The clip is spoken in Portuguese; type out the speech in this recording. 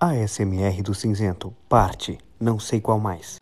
ASMR do Cinzento, parte, não sei qual mais.